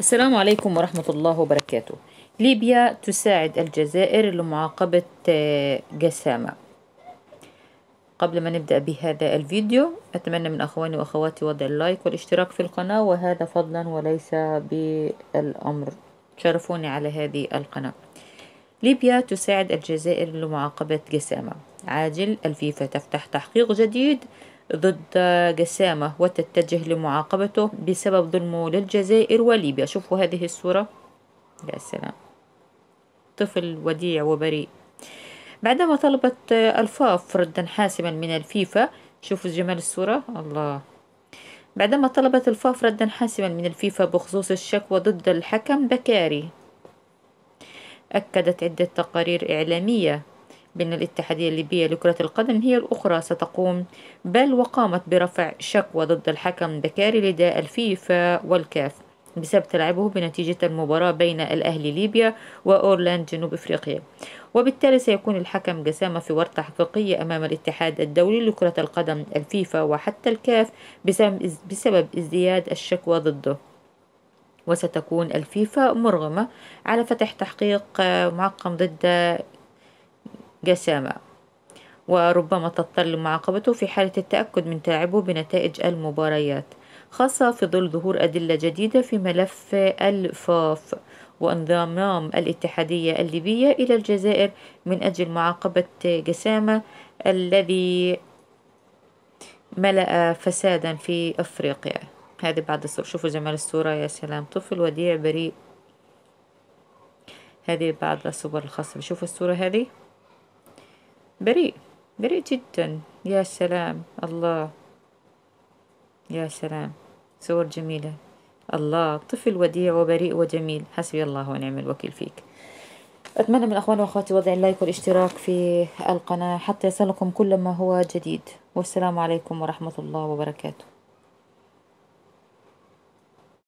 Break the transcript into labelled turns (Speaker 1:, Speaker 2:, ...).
Speaker 1: السلام عليكم ورحمة الله وبركاته ليبيا تساعد الجزائر لمعاقبة آه، جسامة قبل ما نبدأ بهذا الفيديو أتمنى من أخواني وأخواتي وضع اللايك والاشتراك في القناة وهذا فضلا وليس بالأمر شرفوني على هذه القناة ليبيا تساعد الجزائر لمعاقبة جسامة عاجل الفيفا تفتح تحقيق جديد ضد قسامة وتتجه لمعاقبته بسبب ظلمه للجزائر وليبيا شوفوا هذه الصورة يا سلام طفل وديع وبريء بعدما طلبت ألفاف ردا حاسما من الفيفا شوفوا جمال الصورة الله بعدما طلبت الفاف ردا حاسما من الفيفا بخصوص الشكوى ضد الحكم بكاري أكدت عدة تقارير إعلامية بأن الاتحادية الليبية لكرة القدم هي الأخرى ستقوم بل وقامت برفع شكوى ضد الحكم بكاري لدى الفيفا والكاف بسبب تلعبه بنتيجة المباراة بين الأهلي ليبيا وأورلاند جنوب أفريقيا وبالتالي سيكون الحكم جسامة في ورطة حقيقية أمام الاتحاد الدولي لكرة القدم الفيفا وحتى الكاف بسبب, بسبب ازدياد الشكوى ضده وستكون الفيفا مرغمة على فتح تحقيق آه، معقم ضد جسامة وربما تضطر لمعاقبته في حالة التأكد من تعبه بنتائج المباريات خاصة في ظل ظهور أدلة جديدة في ملف الفاف وانضمام الاتحادية الليبية إلى الجزائر من أجل معاقبة جسامة الذي ملأ فسادا في أفريقيا هذه بعد الصور شوفوا جمال الصورة يا سلام طفل وديع بريء هذه بعد الصور الخاصة شوفوا الصورة هذه بريء بريء جدا يا سلام الله يا سلام صور جميلة الله طفل وديع وبريء وجميل حسبي الله ونعم الوكيل فيك أتمنى من أخواني وأخواتي وضع اللايك والاشتراك في القناة حتى يصلكم كل ما هو جديد والسلام عليكم ورحمة الله وبركاته